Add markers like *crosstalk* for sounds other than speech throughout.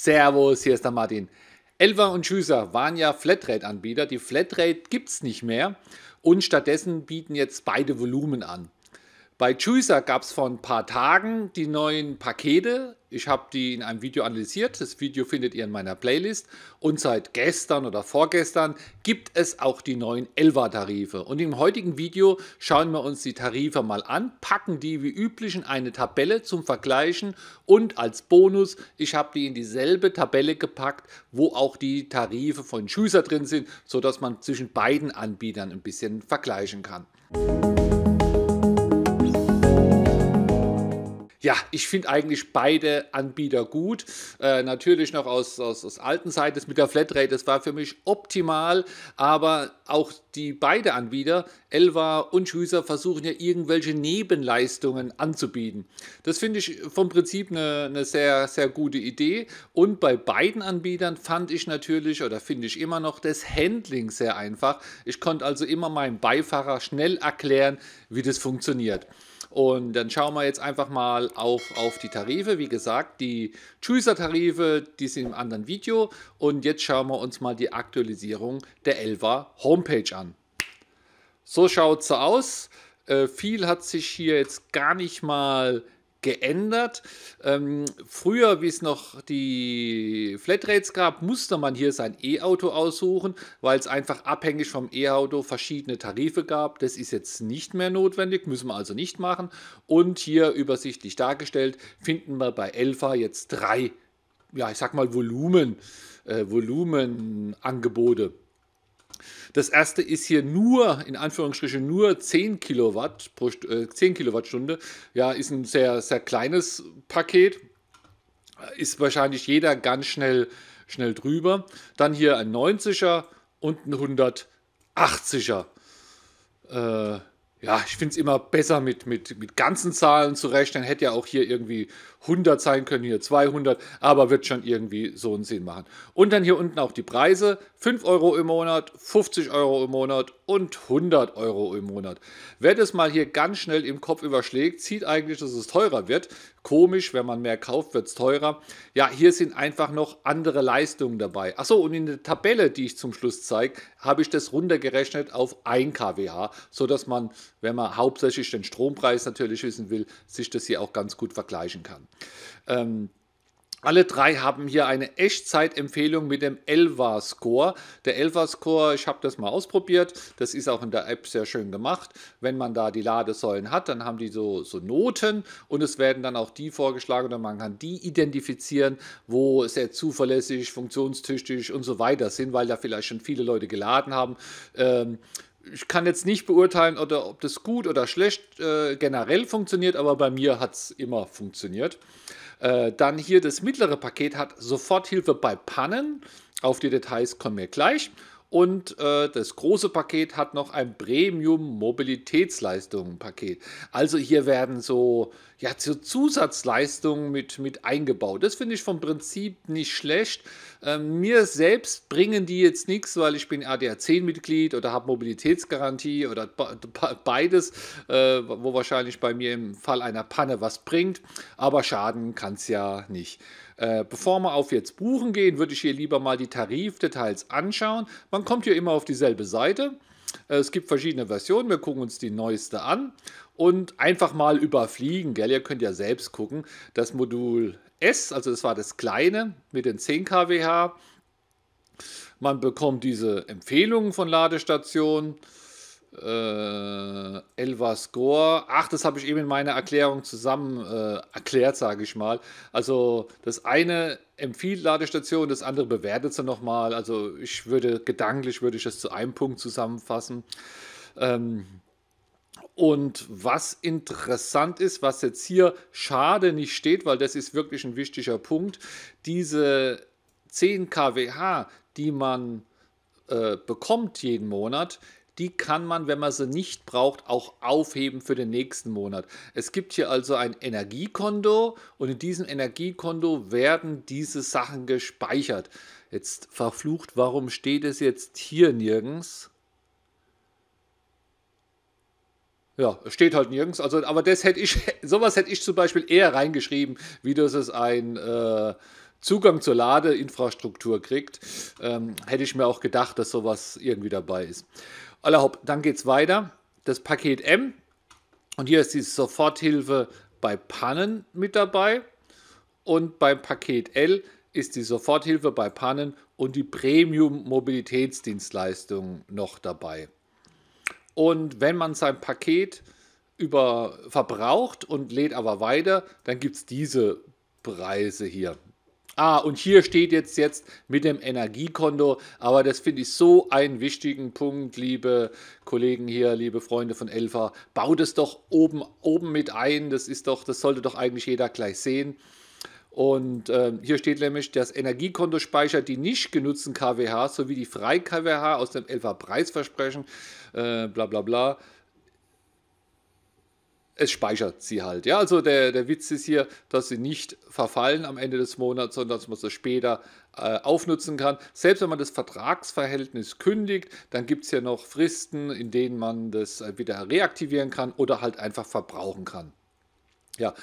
Servus, hier ist der Martin. Elver und Schüßer waren ja Flatrate-Anbieter. Die Flatrate gibt es nicht mehr und stattdessen bieten jetzt beide Volumen an. Bei Juicer gab es vor ein paar Tagen die neuen Pakete. Ich habe die in einem Video analysiert. Das Video findet ihr in meiner Playlist. Und seit gestern oder vorgestern gibt es auch die neuen Elva-Tarife. Und im heutigen Video schauen wir uns die Tarife mal an, packen die wie üblich in eine Tabelle zum Vergleichen und als Bonus, ich habe die in dieselbe Tabelle gepackt, wo auch die Tarife von Juicer drin sind, sodass man zwischen beiden Anbietern ein bisschen vergleichen kann. Musik ja, ich finde eigentlich beide Anbieter gut. Äh, natürlich noch aus, aus, aus alten Seiten mit der Flatrate, das war für mich optimal, aber auch die beiden Anbieter, Elva und Schüser, versuchen ja irgendwelche Nebenleistungen anzubieten. Das finde ich vom Prinzip eine, eine sehr, sehr gute Idee. Und bei beiden Anbietern fand ich natürlich oder finde ich immer noch das Handling sehr einfach. Ich konnte also immer meinem Beifahrer schnell erklären, wie das funktioniert. Und dann schauen wir jetzt einfach mal auch auf die Tarife. Wie gesagt, die Chooser-Tarife, die sind im anderen Video. Und jetzt schauen wir uns mal die Aktualisierung der Elva Homepage an. So schaut sie aus. Äh, viel hat sich hier jetzt gar nicht mal geändert. Ähm, früher, wie es noch die Flatrates gab, musste man hier sein E-Auto aussuchen, weil es einfach abhängig vom E-Auto verschiedene Tarife gab. Das ist jetzt nicht mehr notwendig, müssen wir also nicht machen. Und hier übersichtlich dargestellt finden wir bei Elfa jetzt drei, ja, ich sag mal Volumen, äh, Volumenangebote. Das erste ist hier nur, in Anführungsstrichen, nur 10, Kilowatt pro, äh, 10 Kilowattstunde. Ja, ist ein sehr, sehr kleines Paket. Ist wahrscheinlich jeder ganz schnell, schnell drüber. Dann hier ein 90er und ein 180er. Äh, ja, ich finde es immer besser mit, mit, mit ganzen Zahlen zu rechnen. Hätte ja auch hier irgendwie 100 sein können, hier 200, aber wird schon irgendwie so einen Sinn machen. Und dann hier unten auch die Preise, 5 Euro im Monat, 50 Euro im Monat und 100 Euro im Monat. Wer das mal hier ganz schnell im Kopf überschlägt, sieht eigentlich, dass es teurer wird. Komisch, wenn man mehr kauft, wird es teurer. Ja, hier sind einfach noch andere Leistungen dabei. Achso, und in der Tabelle, die ich zum Schluss zeige, habe ich das runtergerechnet auf 1 kWh, sodass man, wenn man hauptsächlich den Strompreis natürlich wissen will, sich das hier auch ganz gut vergleichen kann. Ähm, alle drei haben hier eine Echtzeitempfehlung mit dem Elva Score. Der Elva Score, ich habe das mal ausprobiert, das ist auch in der App sehr schön gemacht. Wenn man da die Ladesäulen hat, dann haben die so, so Noten und es werden dann auch die vorgeschlagen oder man kann die identifizieren, wo sehr zuverlässig, funktionstüchtig und so weiter sind, weil da vielleicht schon viele Leute geladen haben. Ähm, ich kann jetzt nicht beurteilen, oder, ob das gut oder schlecht äh, generell funktioniert, aber bei mir hat es immer funktioniert. Äh, dann hier das mittlere Paket hat Soforthilfe bei Pannen. Auf die Details kommen wir gleich. Und äh, das große Paket hat noch ein Premium-Mobilitätsleistungen-Paket. Also hier werden so, ja, so Zusatzleistungen mit, mit eingebaut. Das finde ich vom Prinzip nicht schlecht. Ähm, mir selbst bringen die jetzt nichts, weil ich bin ADAC-Mitglied oder habe Mobilitätsgarantie oder beides, äh, wo wahrscheinlich bei mir im Fall einer Panne was bringt. Aber Schaden kann es ja nicht. Äh, bevor wir auf jetzt buchen gehen, würde ich hier lieber mal die Tarifdetails anschauen. Man kommt hier immer auf dieselbe Seite. Äh, es gibt verschiedene Versionen, wir gucken uns die neueste an und einfach mal überfliegen. Gell? Ihr könnt ja selbst gucken. Das Modul S, also das war das kleine mit den 10 kWh. Man bekommt diese Empfehlungen von Ladestationen äh, Elvas Gore. Ach, das habe ich eben in meiner Erklärung zusammen äh, erklärt, sage ich mal. Also das eine empfiehlt Ladestation, das andere bewertet sie nochmal. Also ich würde, gedanklich würde ich das zu einem Punkt zusammenfassen. Ähm, und was interessant ist, was jetzt hier schade nicht steht, weil das ist wirklich ein wichtiger Punkt, diese 10 kWh, die man äh, bekommt jeden Monat, die kann man, wenn man sie nicht braucht, auch aufheben für den nächsten Monat. Es gibt hier also ein Energiekonto und in diesem Energiekonto werden diese Sachen gespeichert. Jetzt verflucht, warum steht es jetzt hier nirgends? Ja, steht halt nirgends. Also, aber das hätte ich, *laughs* sowas hätte ich zum Beispiel eher reingeschrieben, wie dass es ein äh, Zugang zur Ladeinfrastruktur kriegt. Ähm, hätte ich mir auch gedacht, dass sowas irgendwie dabei ist. Allerhaupt, dann geht es weiter. Das Paket M. Und hier ist die Soforthilfe bei Pannen mit dabei. Und beim Paket L ist die Soforthilfe bei Pannen und die premium mobilitätsdienstleistung noch dabei. Und wenn man sein Paket über verbraucht und lädt aber weiter, dann gibt es diese Preise hier. Ah, und hier steht jetzt, jetzt mit dem Energiekonto, aber das finde ich so einen wichtigen Punkt, liebe Kollegen hier, liebe Freunde von Elfa. Baut es doch oben, oben mit ein, das ist doch, das sollte doch eigentlich jeder gleich sehen. Und äh, hier steht nämlich, das Energiekonto speichert die nicht genutzten KWH sowie die Frei-KWH aus dem elfa Preisversprechen, äh, bla bla bla es speichert sie halt. Ja, also der, der Witz ist hier, dass sie nicht verfallen am Ende des Monats, sondern dass man sie später äh, aufnutzen kann. Selbst wenn man das Vertragsverhältnis kündigt, dann gibt es ja noch Fristen, in denen man das äh, wieder reaktivieren kann oder halt einfach verbrauchen kann. Ja,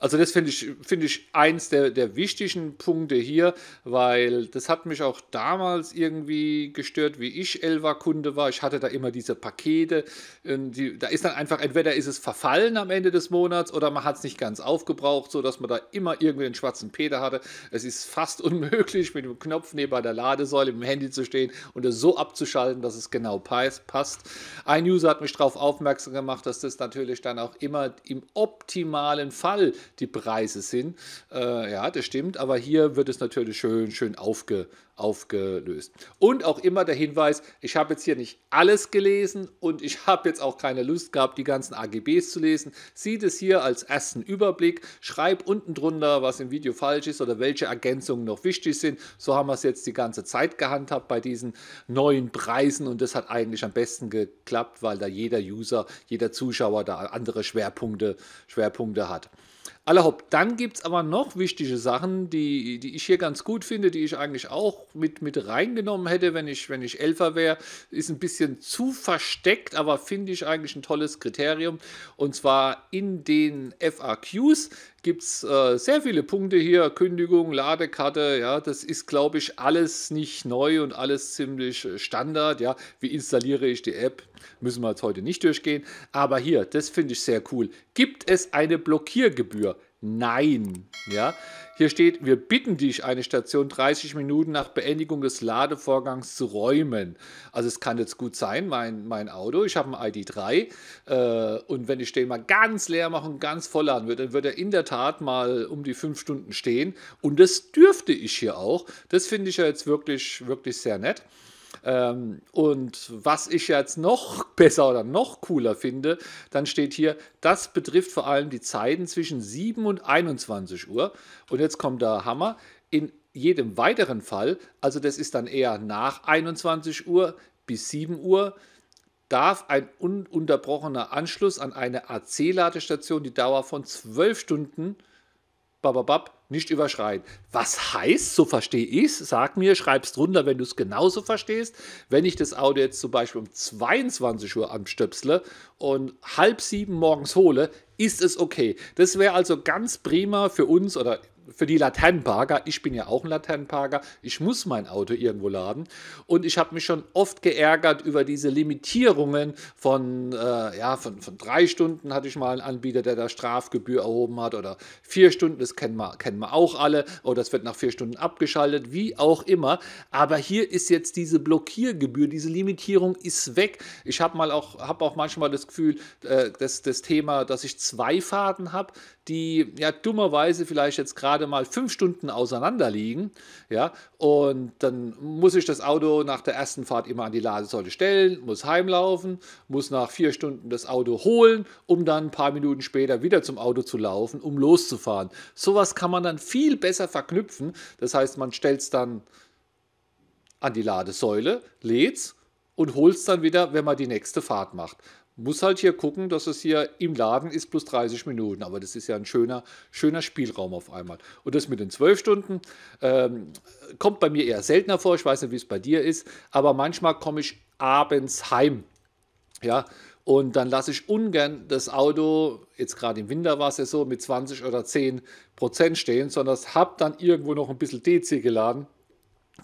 also das finde ich, find ich eins der, der wichtigen Punkte hier, weil das hat mich auch damals irgendwie gestört, wie ich Elva-Kunde war. Ich hatte da immer diese Pakete. Ähm, die, da ist dann einfach, entweder ist es verfallen am Ende des Monats oder man hat es nicht ganz aufgebraucht, sodass man da immer irgendwie den schwarzen Peter hatte. Es ist fast *laughs* unmöglich, mit dem Knopf neben der Ladesäule im Handy zu stehen und es so abzuschalten, dass es genau passt. Ein User hat mich darauf aufmerksam gemacht, dass das natürlich dann auch immer im optimalen Fall die Preise sind. Äh, ja, das stimmt, aber hier wird es natürlich schön, schön aufge, aufgelöst. Und auch immer der Hinweis, ich habe jetzt hier nicht alles gelesen und ich *laughs* habe jetzt auch keine Lust gehabt, die ganzen AGBs zu lesen. Sieh das hier als ersten Überblick. Schreib unten drunter, was im Video falsch ist oder welche Ergänzungen noch wichtig sind. So haben wir es jetzt die ganze Zeit gehandhabt bei diesen neuen Preisen und das hat eigentlich am besten geklappt, weil da jeder User, jeder Zuschauer da andere Schwerpunkte, Schwerpunkte hat. Allerhaupt, dann gibt es aber noch wichtige Sachen, die, die ich hier ganz gut finde, die ich eigentlich auch mit, mit reingenommen hätte, wenn ich, wenn ich Elfer wäre. Ist ein bisschen zu versteckt, aber finde ich eigentlich ein tolles Kriterium. Und zwar in den FAQs gibt es äh, sehr viele Punkte hier. Kündigung, Ladekarte, ja, das ist, glaube ich, alles nicht neu und alles ziemlich äh, Standard. Ja, wie installiere ich die App? Müssen wir jetzt heute nicht durchgehen. Aber hier, das finde ich sehr cool. Gibt es eine Blockiergebühr? Nein. Ja, hier steht, wir bitten dich, eine Station 30 Minuten nach Beendigung des Ladevorgangs zu räumen. Also es kann jetzt gut sein, mein, mein Auto, ich habe ein ID3 äh, und wenn ich den mal ganz leer machen, und ganz voll laden würde, dann würde er in der Tat mal um die fünf Stunden stehen und das dürfte ich hier auch. Das finde ich ja jetzt wirklich, wirklich sehr nett. Ähm, und was ich jetzt noch besser oder noch cooler finde, dann steht hier, das betrifft vor allem die Zeiten zwischen 7 und 21 Uhr. Und jetzt kommt der Hammer. In jedem weiteren Fall, also das ist dann eher nach 21 Uhr bis 7 Uhr, darf ein ununterbrochener Anschluss an eine AC-Ladestation die Dauer von 12 Stunden bababab, nicht überschreiten. Was heißt, so verstehe ich es, sag mir, schreib es drunter, wenn du es genauso verstehst. Wenn ich das Auto jetzt zum Beispiel um 22 Uhr anstöpsle und halb sieben morgens hole, ist es okay. Das wäre also ganz prima für uns oder für die Laternenparker, ich bin ja auch ein Laternenparker, ich muss mein Auto irgendwo laden. Und ich habe mich schon oft geärgert über diese Limitierungen von, äh, ja, von, von drei Stunden hatte ich mal einen Anbieter, der da Strafgebühr erhoben hat oder vier Stunden, das kennen wir, kennen wir auch alle, oder oh, es wird nach vier Stunden abgeschaltet, wie auch immer. Aber hier ist jetzt diese Blockiergebühr, diese Limitierung ist weg. Ich habe mal auch, hab auch manchmal das Gefühl, äh, dass das Thema, dass ich zwei Fahrten habe, die ja dummerweise vielleicht jetzt gerade gerade mal fünf Stunden auseinander liegen. Ja, und dann muss ich das Auto nach der ersten Fahrt immer an die Ladesäule stellen, muss heimlaufen, muss nach vier Stunden das Auto holen, um dann ein paar Minuten später wieder zum Auto zu laufen, um loszufahren. Sowas kann man dann viel besser verknüpfen. Das heißt, man stellt es dann an die Ladesäule, lädt es und holt es dann wieder, wenn man die nächste Fahrt macht muss halt hier gucken, dass es hier im Laden ist plus 30 Minuten. Aber das ist ja ein schöner, schöner Spielraum auf einmal. Und das mit den 12 Stunden ähm, kommt bei mir eher seltener vor. Ich weiß nicht, wie es bei dir ist. Aber manchmal komme ich abends heim. Ja, und dann lasse ich ungern das Auto, jetzt gerade im Winter war es ja so, mit 20 oder 10 Prozent stehen, sondern habe dann irgendwo noch ein bisschen DC geladen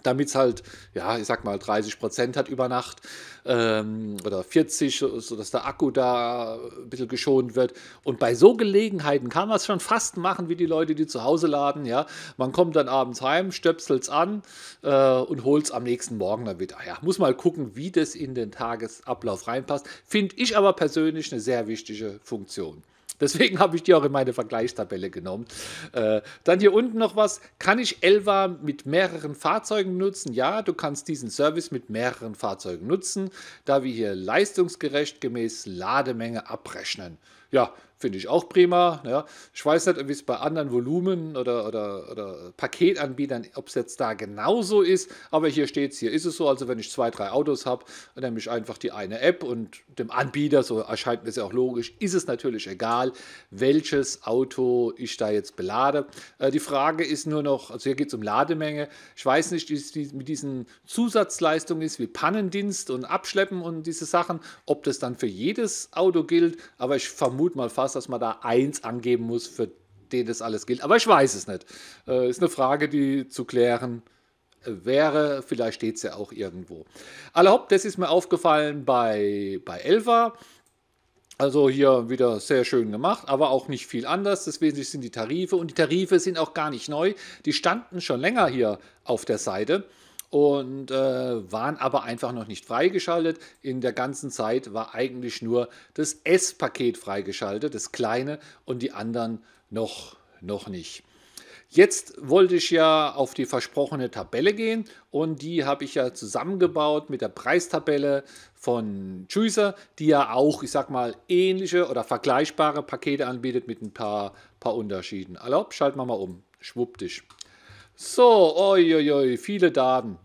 damit es halt, ja, ich sag mal, 30 Prozent hat über Nacht ähm, oder 40, sodass der Akku da ein bisschen geschont wird. Und bei so Gelegenheiten kann man es schon fast machen, wie die Leute, die zu Hause laden. Ja, man kommt dann abends heim, stöpselt es an äh, und holt es am nächsten Morgen dann wieder. Ja, muss mal gucken, wie das in den Tagesablauf reinpasst. Finde ich aber persönlich eine sehr wichtige Funktion. Deswegen *laughs* habe ich die auch in meine Vergleichstabelle genommen. Äh, dann hier unten noch was. Kann ich Elva mit mehreren Fahrzeugen nutzen? Ja, du kannst diesen Service mit mehreren Fahrzeugen nutzen, da wir hier leistungsgerecht gemäß Lademenge abrechnen. Ja, Finde ich auch prima. Ja. Ich weiß nicht, wie es bei anderen Volumen oder, oder, oder Paketanbietern, ob es jetzt da genauso ist, aber hier steht es, hier ist es so. Also wenn ich zwei, drei Autos habe, nehme ich einfach die eine App und dem Anbieter, so erscheint mir es ja auch logisch, ist es natürlich egal, welches Auto ich da jetzt belade. Äh, die Frage ist nur noch, also hier geht es um Lademenge. Ich weiß nicht, wie es mit diesen Zusatzleistungen ist, wie Pannendienst und Abschleppen und diese Sachen, ob das dann für jedes Auto gilt, aber ich vermute mal fast, Spaß, dass man da eins angeben muss, für den das alles gilt. Aber ich weiß es nicht. Äh, ist eine Frage, die zu klären wäre. Vielleicht steht es ja auch irgendwo. Allerhaupt, das ist mir aufgefallen bei, bei Elva. Also hier wieder sehr schön gemacht, aber auch nicht viel anders. Das Wesentliche sind die Tarife und die Tarife sind auch gar nicht neu. Die standen schon länger hier auf der Seite und äh, waren aber einfach noch nicht freigeschaltet. In der ganzen Zeit war eigentlich nur das S-Paket freigeschaltet, das kleine und die anderen noch, noch nicht. Jetzt wollte ich ja auf die versprochene Tabelle gehen und die habe ich ja zusammengebaut mit der Preistabelle von Juicer, die ja auch, ich sag mal, ähnliche oder vergleichbare Pakete anbietet mit ein paar, paar Unterschieden. Erlaubt, schalten wir mal um. Schwupptisch. So, oi, viele Daten.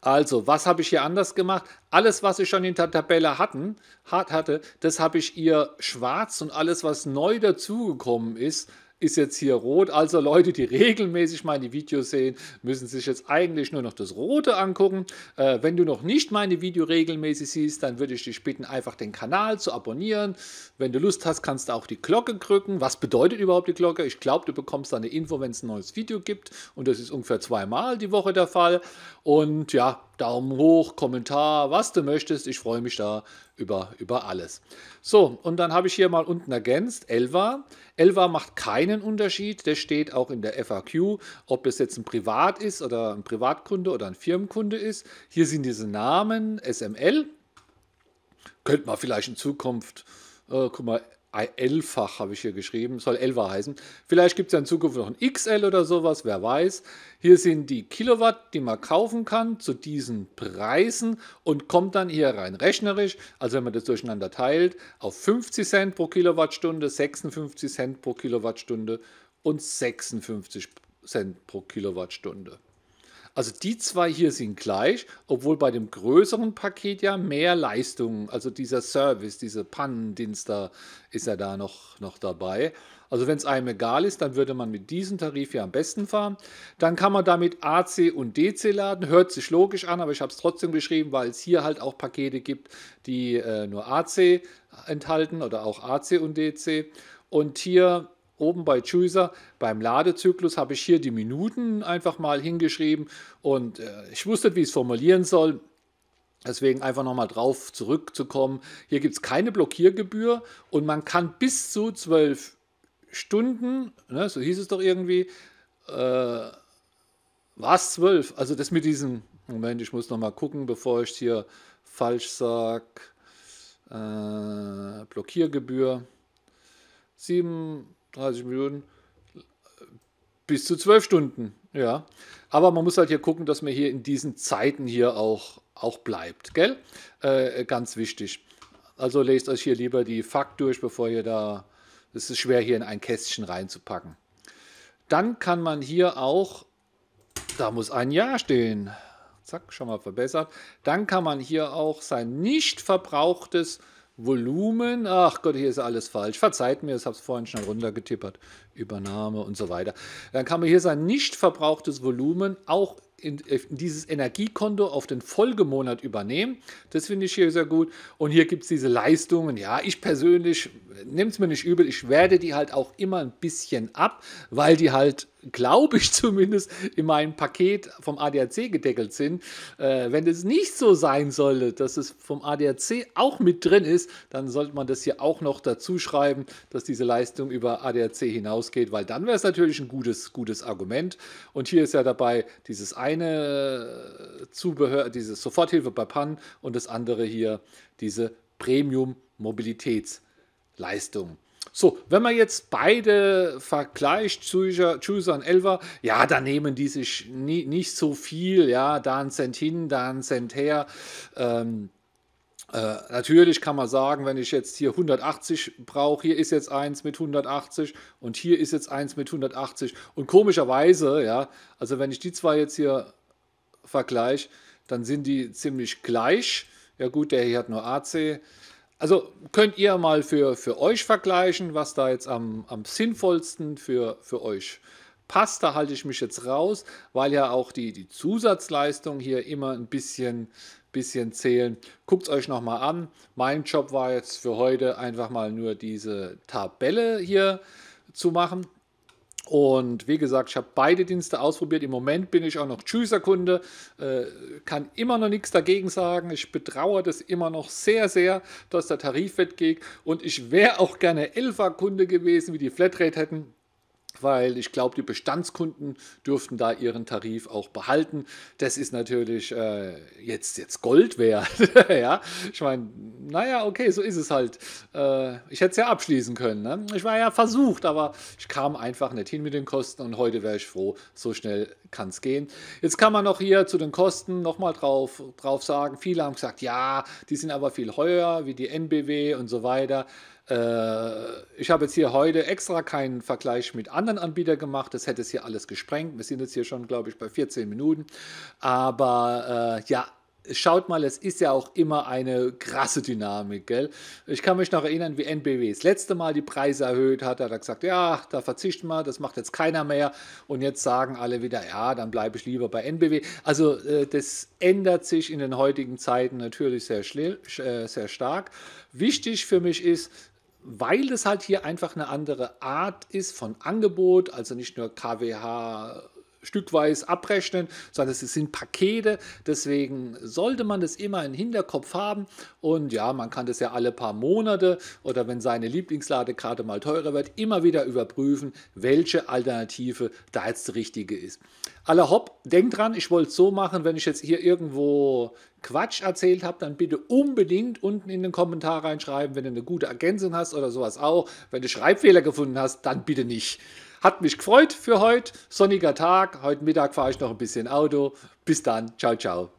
Also, was habe ich hier anders gemacht? Alles, was ich schon in der Tabelle hatten, hat, hatte, das habe ich ihr schwarz und alles, was neu dazugekommen ist, ist jetzt hier rot. Also Leute, die regelmäßig meine Videos sehen, müssen sich jetzt eigentlich nur noch das Rote angucken. Äh, wenn du noch nicht meine Videos regelmäßig siehst, dann würde ich dich bitten, einfach den Kanal zu abonnieren. Wenn du Lust hast, kannst du auch die Glocke drücken. Was bedeutet überhaupt die Glocke? Ich glaube, du bekommst dann eine Info, wenn es ein neues Video gibt. Und das ist ungefähr zweimal die Woche der Fall. Und ja, Daumen hoch, Kommentar, was du möchtest. Ich freue mich da über, über alles. So, und dann habe ich hier mal unten ergänzt, Elva. Elva macht keinen Unterschied. Der steht auch in der FAQ, ob das jetzt ein Privat ist oder ein Privatkunde oder ein Firmenkunde ist. Hier sind diese Namen, SML. Könnte man vielleicht in Zukunft, äh, guck mal, L-Fach habe ich hier geschrieben, soll 11 heißen. Vielleicht gibt es ja in Zukunft noch ein XL oder sowas, wer weiß. Hier sind die Kilowatt, die man kaufen kann zu diesen Preisen und kommt dann hier rein rechnerisch, also wenn man das durcheinander teilt, auf 50 Cent pro Kilowattstunde, 56 Cent pro Kilowattstunde und 56 Cent pro Kilowattstunde. Also die zwei hier sind gleich, obwohl bei dem größeren Paket ja mehr Leistung, also dieser Service, diese Pannendienst, da ist ja da noch, noch dabei. Also wenn es einem egal ist, dann würde man mit diesem Tarif ja am besten fahren. Dann kann man damit AC und DC laden. Hört sich logisch an, aber ich habe es trotzdem geschrieben, weil es hier halt auch Pakete gibt, die äh, nur AC enthalten oder auch AC und DC. Und hier oben bei Chooser beim Ladezyklus habe ich hier die Minuten einfach mal hingeschrieben und äh, ich wusste, wie ich es formulieren soll. Deswegen einfach nochmal drauf zurückzukommen. Hier gibt es keine Blockiergebühr und man kann bis zu zwölf Stunden, ne, so hieß es doch irgendwie, äh, was zwölf? Also das mit diesem, Moment, ich muss nochmal gucken, bevor ich hier falsch sage. Äh, Blockiergebühr. sieben. 30 Minuten bis zu 12 Stunden, ja. Aber man muss halt hier gucken, dass man hier in diesen Zeiten hier auch, auch bleibt, gell? Äh, ganz wichtig. Also lest euch hier lieber die Fakt durch, bevor ihr da. Es ist schwer, hier in ein Kästchen reinzupacken. Dann kann man hier auch, da muss ein Ja stehen. Zack, schon mal verbessert. Dann kann man hier auch sein nicht verbrauchtes Volumen. Ach Gott, hier ist alles falsch. Verzeiht mir, ich habe es vorhin schnell runtergetippert. Übernahme und so weiter. Dann kann man hier sein nicht verbrauchtes Volumen auch in, in dieses Energiekonto auf den Folgemonat übernehmen. Das finde ich hier sehr gut. Und hier gibt es diese Leistungen. Ja, ich persönlich, nehmt es mir nicht übel, ich werde die halt auch immer ein bisschen ab, weil die halt glaube ich zumindest, in meinem Paket vom ADAC gedeckelt sind. Äh, wenn es nicht so sein sollte, dass es vom ADAC auch mit drin ist, dann sollte man das hier auch noch dazu schreiben, dass diese Leistung über ADAC hinausgeht, weil dann wäre es natürlich ein gutes, gutes Argument. Und hier ist ja dabei dieses eine äh, Zubehör, diese Soforthilfe bei PAN und das andere hier, diese Premium-Mobilitätsleistung. So, wenn man jetzt beide vergleicht, Chooser, und Elva, ja, da nehmen die sich nie, nicht so viel, ja, da ein Cent hin, da ein Cent her. Ähm, äh, natürlich kann man sagen, wenn ich jetzt hier 180 brauche, hier ist jetzt eins mit 180 und hier ist jetzt eins mit 180. Und komischerweise, ja, also wenn ich die zwei jetzt hier vergleiche, dann sind die ziemlich gleich. Ja gut, der hier hat nur AC. Also könnt ihr mal für, für euch vergleichen, was da jetzt am, am sinnvollsten für, für euch passt. Da halte ich mich jetzt raus, weil ja auch die, die Zusatzleistung hier immer ein bisschen, bisschen zählen. Guckt es euch nochmal an. Mein Job war jetzt für heute einfach mal nur diese Tabelle hier zu machen. Und wie gesagt, ich habe beide Dienste ausprobiert. Im Moment bin ich auch noch Tschüsserkunde, äh, kann immer noch nichts dagegen sagen. Ich betraue das immer noch sehr, sehr, dass der Tarif weggeht. Und ich wäre auch gerne Elfer-Kunde gewesen, wie die Flatrate hätten weil ich glaube, die Bestandskunden dürften da ihren Tarif auch behalten. Das ist natürlich äh, jetzt, jetzt Gold wert. *laughs* ja? Ich meine, naja, okay, so ist es halt. Äh, ich hätte es ja abschließen können. Ne? Ich war ja versucht, aber ich kam einfach nicht hin mit den Kosten und heute wäre ich froh, so schnell kann es gehen. Jetzt kann man noch hier zu den Kosten nochmal drauf, drauf sagen. Viele haben gesagt, ja, die sind aber viel höher wie die NBW und so weiter. Äh, ich habe jetzt hier heute extra keinen Vergleich mit anderen Anbietern gemacht. Das hätte es hier alles gesprengt. Wir sind jetzt hier schon, glaube ich, bei 14 Minuten. Aber äh, ja, schaut mal, es ist ja auch immer eine krasse Dynamik, gell? Ich kann mich noch erinnern, wie NBW das letzte Mal die Preise erhöht hat, Da hat er gesagt, ja, da verzichten wir, das macht jetzt keiner mehr und jetzt sagen alle wieder, ja, dann bleibe ich lieber bei NBW. Also äh, das ändert sich in den heutigen Zeiten natürlich sehr, äh, sehr stark. Wichtig für mich ist, weil es halt hier einfach eine andere Art ist von Angebot, also nicht nur KWH stückweise abrechnen, sondern es sind Pakete. Deswegen sollte man das immer im Hinterkopf haben. Und ja, man kann das ja alle paar Monate oder wenn seine Lieblingslade gerade mal teurer wird, immer wieder überprüfen, welche Alternative da jetzt die richtige ist. Alle hopp, denkt dran, ich wollte es so machen, wenn ich jetzt hier irgendwo Quatsch erzählt habe, dann bitte unbedingt unten in den Kommentar reinschreiben, wenn du eine gute Ergänzung hast oder sowas auch. Wenn du Schreibfehler gefunden hast, dann bitte nicht. Hat mich gefreut für heute. Sonniger Tag. Heute Mittag fahre ich noch ein bisschen Auto. Bis dann. Ciao, ciao.